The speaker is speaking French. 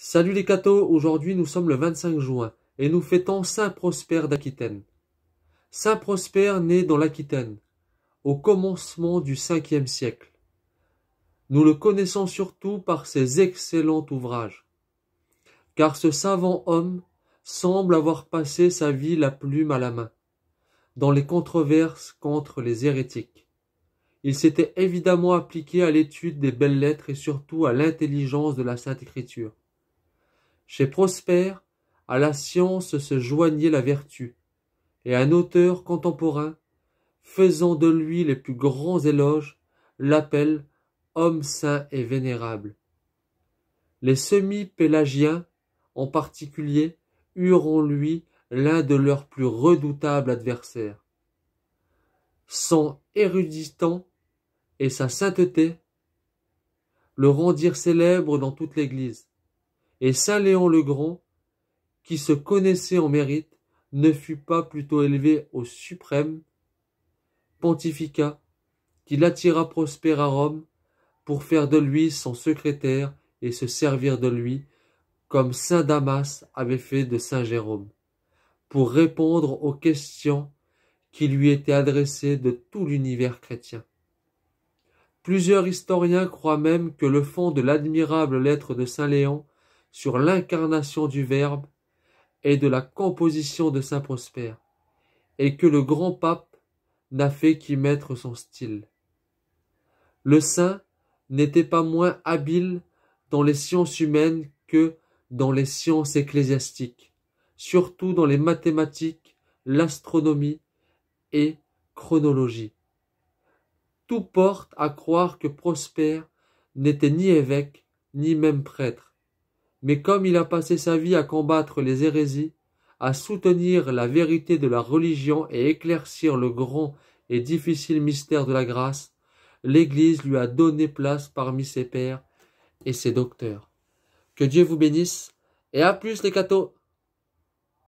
Salut les cathos, aujourd'hui nous sommes le 25 juin et nous fêtons Saint Prosper d'Aquitaine. Saint Prosper naît dans l'Aquitaine au commencement du 5e siècle. Nous le connaissons surtout par ses excellents ouvrages, car ce savant homme semble avoir passé sa vie la plume à la main, dans les controverses contre les hérétiques. Il s'était évidemment appliqué à l'étude des belles lettres et surtout à l'intelligence de la Sainte Écriture. Chez Prosper, à la science se joignait la vertu, et un auteur contemporain, faisant de lui les plus grands éloges, l'appelle homme saint et vénérable. Les semi-pélagiens, en particulier, eurent en lui l'un de leurs plus redoutables adversaires. Son éruditant et sa sainteté le rendirent célèbre dans toute l'Église et Saint Léon le Grand, qui se connaissait en mérite, ne fut pas plutôt élevé au suprême pontificat qui l'attira prospère à Rome pour faire de lui son secrétaire et se servir de lui comme Saint Damas avait fait de Saint Jérôme, pour répondre aux questions qui lui étaient adressées de tout l'univers chrétien. Plusieurs historiens croient même que le fond de l'admirable lettre de Saint Léon sur l'incarnation du Verbe et de la composition de Saint Prosper, et que le grand pape n'a fait qu'y mettre son style. Le saint n'était pas moins habile dans les sciences humaines que dans les sciences ecclésiastiques, surtout dans les mathématiques, l'astronomie et chronologie. Tout porte à croire que Prosper n'était ni évêque, ni même prêtre mais comme il a passé sa vie à combattre les hérésies, à soutenir la vérité de la religion et éclaircir le grand et difficile mystère de la grâce, l'Église lui a donné place parmi ses pères et ses docteurs. Que Dieu vous bénisse et à plus les cathos